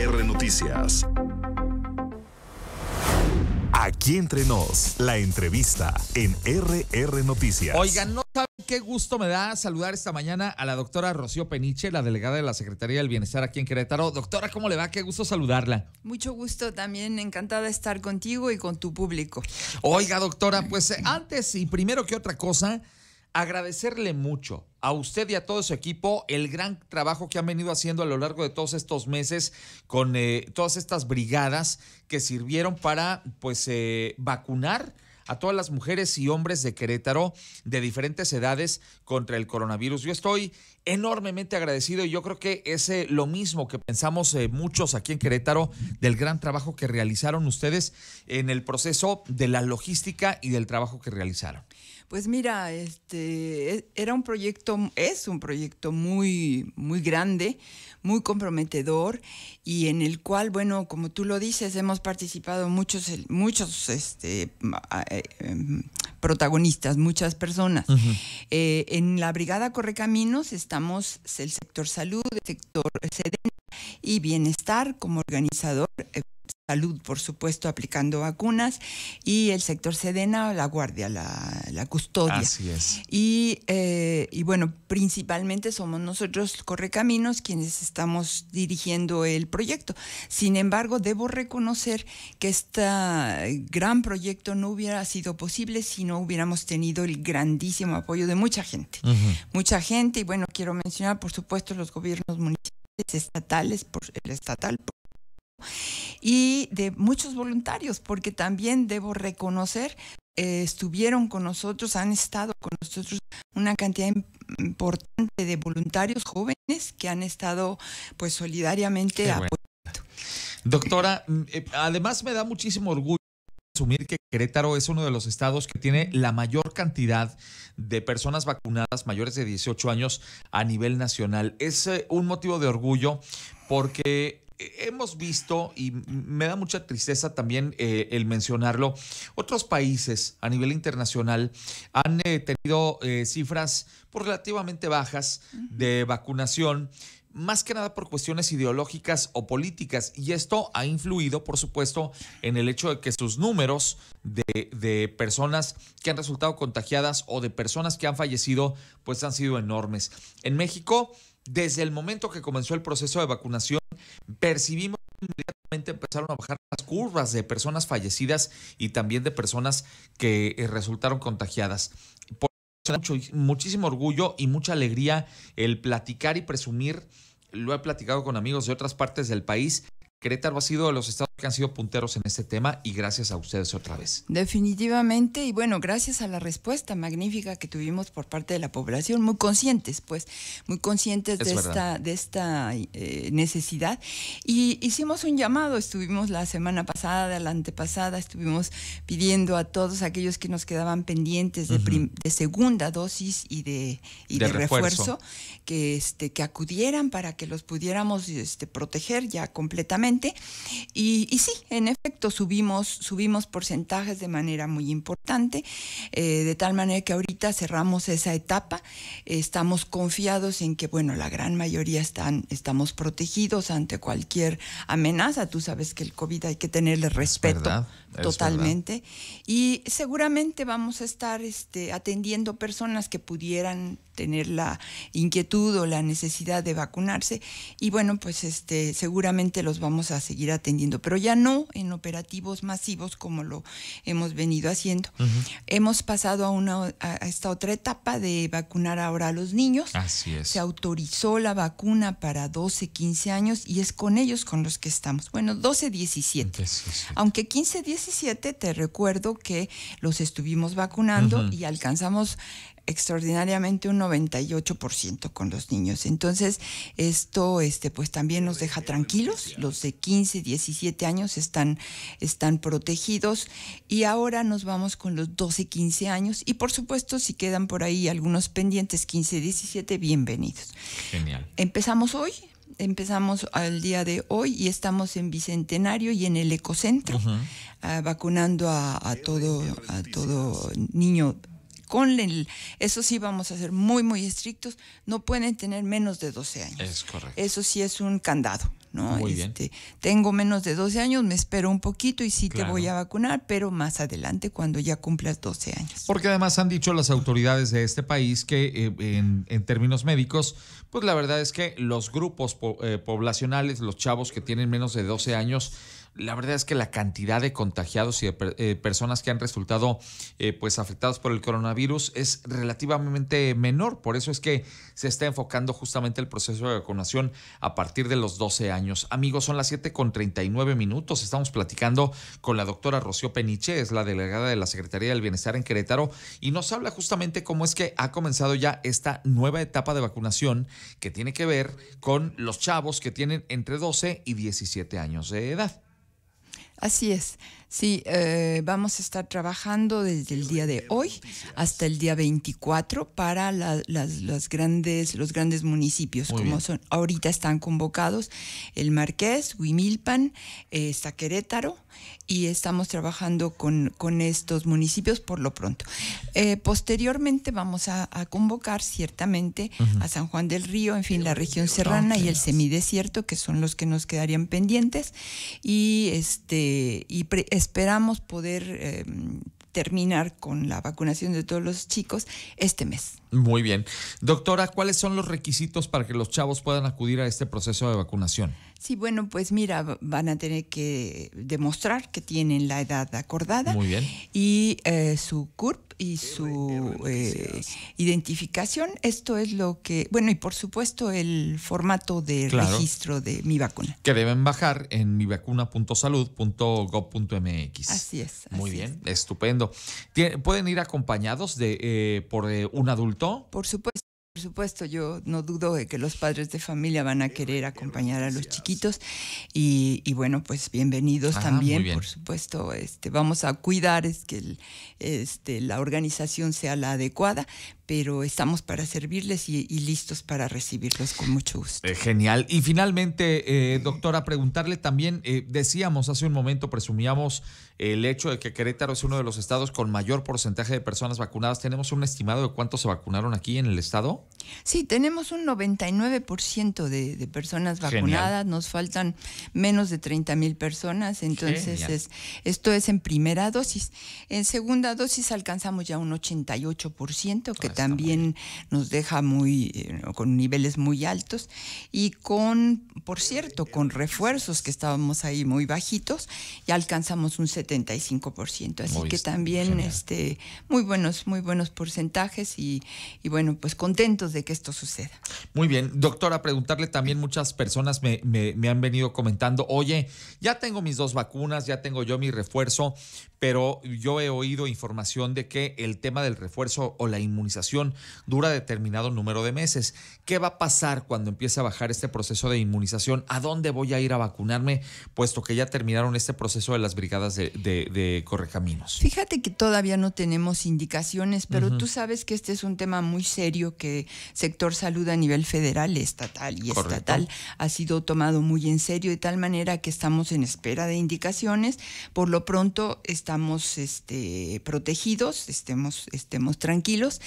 RR Noticias. Aquí entre nos, la entrevista en RR Noticias. Oiga, no saben qué gusto me da saludar esta mañana a la doctora Rocío Peniche, la delegada de la Secretaría del Bienestar aquí en Querétaro. Doctora, ¿cómo le va? Qué gusto saludarla. Mucho gusto también, encantada de estar contigo y con tu público. Oiga, doctora, pues eh, antes y primero que otra cosa, agradecerle mucho a usted y a todo su equipo el gran trabajo que han venido haciendo a lo largo de todos estos meses con eh, todas estas brigadas que sirvieron para pues eh, vacunar a todas las mujeres y hombres de Querétaro de diferentes edades contra el coronavirus. Yo estoy enormemente agradecido y yo creo que es eh, lo mismo que pensamos muchos aquí en Querétaro del gran trabajo que realizaron ustedes en el proceso de la logística y del trabajo que realizaron. Pues mira, este e, era un proyecto, es un proyecto muy, muy grande, muy comprometedor y en el cual, bueno, como tú lo dices, hemos participado muchos, muchos este, eh, em, protagonistas, muchas personas. Eh, en la Brigada Correcaminos estamos el sector salud, el sector sedenta y bienestar como organizador eh, salud, por supuesto, aplicando vacunas, y el sector Sedena, la guardia, la, la custodia. Así es. Y, eh, y, bueno, principalmente somos nosotros, Correcaminos, quienes estamos dirigiendo el proyecto. Sin embargo, debo reconocer que este gran proyecto no hubiera sido posible si no hubiéramos tenido el grandísimo apoyo de mucha gente. Mucha gente, y bueno, quiero mencionar, por supuesto, los gobiernos municipales estatales, por el estatal, por y de muchos voluntarios, porque también debo reconocer, eh, estuvieron con nosotros, han estado con nosotros una cantidad importante de voluntarios jóvenes que han estado pues solidariamente apoyando. Doctora, eh, además me da muchísimo orgullo asumir que Querétaro es uno de los estados que tiene la mayor cantidad de personas vacunadas mayores de 18 años a nivel nacional. Es eh, un motivo de orgullo porque eh, hemos visto, y me da mucha tristeza también eh, el mencionarlo, otros países a nivel internacional han eh, tenido cifras relativamente bajas de vacunación más que nada por cuestiones ideológicas o políticas. Y esto ha influido, por supuesto, en el hecho de que sus números de, de, personas que han resultado contagiadas o de personas que han fallecido, pues han sido enormes. En México, desde el momento que comenzó el proceso de vacunación, percibimos inmediatamente empezaron a bajar las curvas de personas fallecidas y también de personas que eh, resultaron contagiadas. Por mucho, muchísimo orgullo y mucha alegría el platicar y presumir, lo he platicado con amigos de otras partes del país, Querétaro ha sido de los estados que han sido punteros en este tema y gracias a ustedes otra vez. Definitivamente, y bueno, gracias a la respuesta magnífica que tuvimos por parte de la población, muy conscientes, pues, muy conscientes de esta, de esta eh, necesidad. Y hicimos un llamado, estuvimos la semana pasada, la antepasada, estuvimos pidiendo a todos aquellos que nos quedaban pendientes de, segunda dosis y de, y refuerzo, refuerzo, que, este, que acudieran para que los pudiéramos este, proteger ya completamente. Y, y sí, en efecto, subimos, subimos porcentajes de manera muy importante, eh, de tal manera que ahorita cerramos esa etapa. Estamos confiados en que, bueno, la gran mayoría están, estamos protegidos ante cualquier amenaza. Tú sabes que el COVID hay que tenerle respeto totalmente. Y seguramente vamos a estar este, atendiendo personas que pudieran tener la inquietud o la necesidad de vacunarse y bueno, pues este seguramente los vamos a seguir atendiendo, pero ya no en operativos masivos como lo hemos venido haciendo. Hemos pasado a una a esta otra etapa de vacunar ahora a los niños. Así es. Se autorizó la vacuna para 12, 15 años y es con ellos con los que estamos. Bueno, 12, 17. Aunque 15, 17 te recuerdo que los estuvimos vacunando y alcanzamos extraordinariamente un 98% con los niños. Entonces, esto este pues también nos deja tranquilos, los de 15, 17 años están están protegidos y ahora nos vamos con los 12, 15 años y por supuesto si quedan por ahí algunos pendientes 15, 17, bienvenidos. Genial. Empezamos hoy, empezamos al día de hoy y estamos en Bicentenario y en el Ecocentro ah, vacunando a todo a todo niño con el, eso sí vamos a ser muy, muy estrictos, no pueden tener menos de 12 años. Eso sí es un candado. ¿no? Este, tengo menos de 12 años, me espero un poquito y sí te voy a vacunar, pero más adelante cuando ya cumplas 12 años. Porque además han dicho las autoridades de este país que eh, en, términos médicos, pues la verdad es que los grupos eh, poblacionales, los chavos que tienen menos de 12 años, la verdad es que la cantidad de contagiados y de eh, personas que han resultado eh, pues afectados por el coronavirus es relativamente menor. Por eso es que se está enfocando justamente el proceso de vacunación a partir de los 12 años. Amigos, son las 7 con 39 minutos. Estamos platicando con la doctora Rocío Peniche, es la delegada de la Secretaría del Bienestar en Querétaro, y nos habla justamente cómo es que ha comenzado ya esta nueva etapa de vacunación que tiene que ver con los chavos que tienen entre 12 y 17 años de edad. Así es. Sí, eh, vamos a estar trabajando desde el día de hoy hasta el día 24 para las, grandes, los grandes municipios, como son. Ahorita están convocados el Marqués, Huimilpan, eh, Saquerétaro y estamos trabajando con, estos municipios por lo pronto. Eh, posteriormente vamos a, convocar ciertamente a San Juan del Río, en fin, la región serrana y el semidesierto, que son los que nos quedarían pendientes. Y este y esperamos poder em, terminar con la vacunación de todos los chicos este mes. Muy bien. Doctora, ¿cuáles son los requisitos para que los chavos puedan acudir a este proceso de vacunación? Sí, bueno, pues mira, van a tener que demostrar que tienen la edad acordada. Muy bien. Y eh, su CURP y su eh, identificación. Esto es lo que. Bueno, y por supuesto el formato de registro de mi vacuna. Que deben bajar en mivacuna.salud.gov.mx. Así es. Muy bien, estupendo. ¿Pueden ir acompañados de, eh, por eh, un adulto? Por supuesto. Por supuesto, yo no dudo de que los padres de familia van a querer acompañar a los chiquitos y, bueno, pues bienvenidos ah, también, por supuesto. Este, vamos a cuidar es que el, este, la organización sea la adecuada, pero estamos para servirles y, listos para recibirlos con mucho gusto. Eh, genial. Y finalmente, eh, doctora, preguntarle también, eh, decíamos hace un momento, presumíamos el hecho de que Querétaro es uno de los estados con mayor porcentaje de personas vacunadas. ¿Tenemos un estimado de cuántos se vacunaron aquí en el estado? Sí, tenemos un 99% de, personas vacunadas, nos faltan menos de 30 mil personas, entonces esto es en primera dosis. En segunda dosis alcanzamos ya un 88%, que ah, también nos deja muy eh, con niveles muy altos y con, por cierto, con refuerzos que estábamos ahí muy bajitos, ya alcanzamos un 75%, así que también este muy buenos muy buenos porcentajes y bueno, pues contentos de que esto suceda. Muy bien, doctora, preguntarle también muchas personas me, han venido comentando, oye, ya tengo mis dos vacunas, ya tengo yo mi refuerzo, pero yo he oído información de que el tema del refuerzo o la inmunización dura determinado número de meses. ¿Qué va a pasar cuando empiece a bajar este proceso de inmunización? ¿A dónde voy a ir a vacunarme, puesto que ya terminaron este proceso de las brigadas de, de, correcaminos? Fíjate que todavía no tenemos indicaciones, pero tú sabes que este es un tema muy serio que sector salud a nivel federal, estatal y estatal ha sido tomado muy en serio de tal manera que estamos en espera de indicaciones. Por lo pronto estamos este, protegidos, estemos, estemos tranquilos,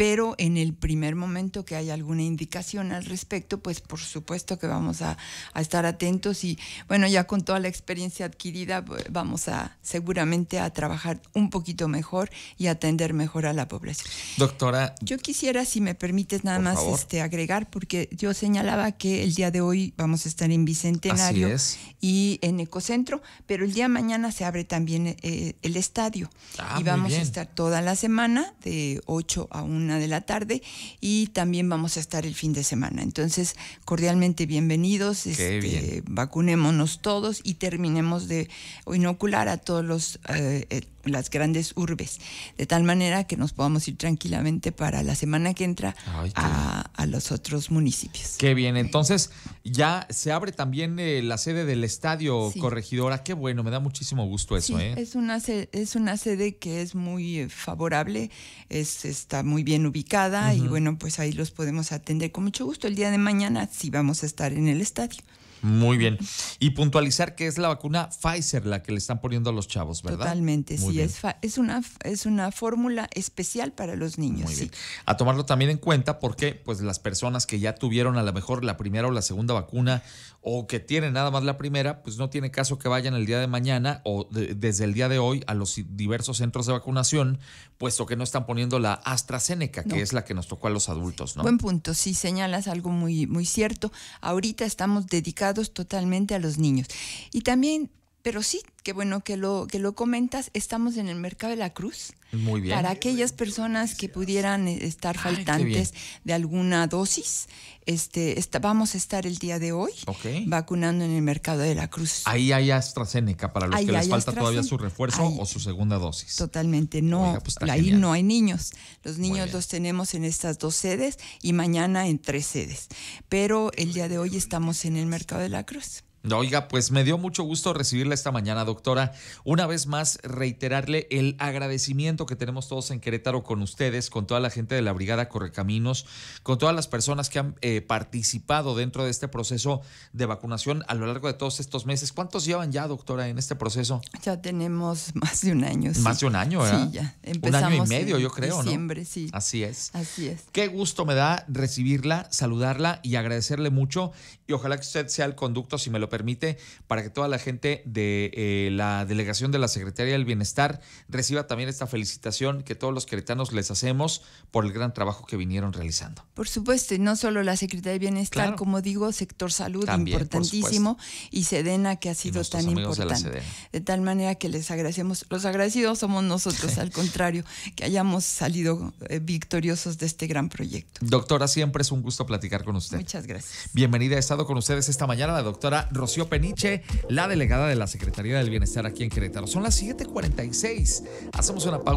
pero en el primer momento que haya alguna indicación al respecto, pues por supuesto que vamos a, estar atentos y bueno, ya con toda la experiencia adquirida vamos a seguramente a trabajar un poquito mejor y atender mejor a la población. Doctora. Yo quisiera, si me permites, nada más este, agregar, porque yo señalaba que el día de hoy vamos a estar en Bicentenario y en Ecocentro, pero el día mañana se abre también eh, el estadio ah, y vamos a estar toda la semana de 8 a 1 de la tarde y también vamos a estar el fin de semana. Entonces, cordialmente bienvenidos, este, vacunémonos todos y terminemos de inocular a todos los eh, eh, las grandes urbes, de tal manera que nos podamos ir tranquilamente para la semana que entra a, los otros municipios. Qué bien, entonces ya se abre también eh, la sede del estadio Corregidora, qué bueno, me da muchísimo gusto eso. ¿eh? es, una, es una sede que es muy eh, favorable, es, está muy bien ubicada y bueno, pues ahí los podemos atender con mucho gusto. El día de mañana si vamos a estar en el estadio. Muy bien. Y puntualizar que es la vacuna Pfizer la que le están poniendo a los chavos, ¿verdad? Totalmente, sí. Es, es, una, es una fórmula especial para los niños. Muy A tomarlo también en cuenta porque pues las personas que ya tuvieron a lo mejor la primera o la segunda vacuna o que tiene nada más la primera, pues no tiene caso que vayan el día de mañana o desde el día de hoy a los diversos centros de vacunación, puesto que no están poniendo la AstraZeneca, que es la que nos tocó a los adultos, ¿no? Buen punto, sí, señalas algo muy, muy cierto. Ahorita estamos dedicados totalmente a los niños. Y también pero sí, qué bueno que lo, que lo comentas. Estamos en el mercado de la cruz. Muy bien. Para aquellas personas que pudieran eh, estar faltantes de alguna dosis, este, vamos a estar el día de hoy vacunando en el mercado de la cruz. Ahí hay AstraZeneca para los que les falta todavía su refuerzo o su segunda dosis. Totalmente, no. Pues, ahí no hay niños. Los niños los tenemos en estas dos sedes y mañana en tres sedes. Pero el día de hoy estamos en el mercado de la cruz. Oiga, pues me dio mucho gusto recibirla esta mañana, doctora. Una vez más, reiterarle el agradecimiento que tenemos todos en Querétaro con ustedes, con toda la gente de la Brigada Correcaminos, con todas las personas que han eh, participado dentro de este proceso de vacunación a lo largo de todos estos meses. ¿Cuántos llevan ya, doctora, en este proceso? Ya tenemos más de un año. Más de un año, ¿verdad? Sí, ya. un año y medio, yo creo, diciembre, sí. Así es. Así es. Qué gusto me da recibirla, saludarla y agradecerle mucho. Y ojalá que usted sea el conducto, si me lo permite, para que toda la gente de eh, la delegación de la Secretaría del Bienestar reciba también esta felicitación que todos los queretanos les hacemos por el gran trabajo que vinieron realizando. Por supuesto, no solo la Secretaría del Bienestar, como digo, sector salud importantísimo y Sedena que ha sido tan importante. De, tal manera que les agradecemos, los agradecidos somos nosotros, al contrario, que hayamos salido eh, victoriosos de este gran proyecto. Doctora, siempre es un gusto platicar con usted. Muchas gracias. Bienvenida, he estado con ustedes esta mañana la doctora Rocío Peniche, la delegada de la Secretaría del Bienestar aquí en Querétaro. Son las 7:46. Hacemos una pausa.